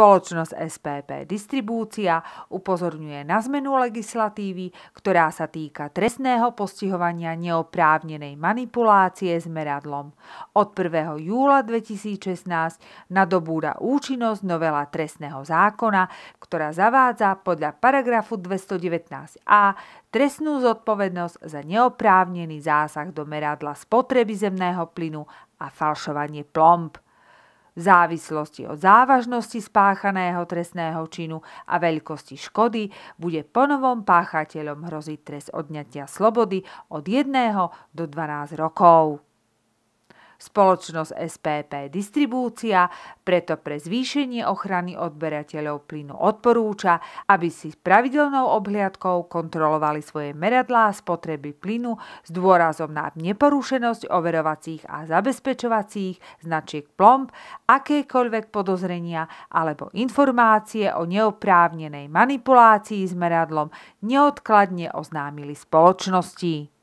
Spoločnosť SPP Distribúcia upozorňuje na zmenu legislatívy, ktorá sa týka trestného postihovania neoprávnenej manipulácie s meradlom. Od 1. júla 2016 nadobúda účinnosť novela trestného zákona, ktorá zavádza podľa paragrafu 219a trestnú zodpovednosť za neoprávnený zásah do meradla spotreby zemného plynu a falšovanie plomb závislosti od závažnosti spáchaného trestného činu a veľkosti škody bude ponovom páchateľom hroziť trest odňatia slobody od 1 do 12 rokov. Spoločnosť SPP Distribúcia preto pre zvýšenie ochrany odberateľov plynu odporúča, aby si pravidelnou obhliadkou kontrolovali svoje meradlá spotreby plynu s dôrazom na neporušenosť overovacích a zabezpečovacích značiek plomb, akékoľvek podozrenia alebo informácie o neoprávnenej manipulácii s meradlom neodkladne oznámili spoločnosti.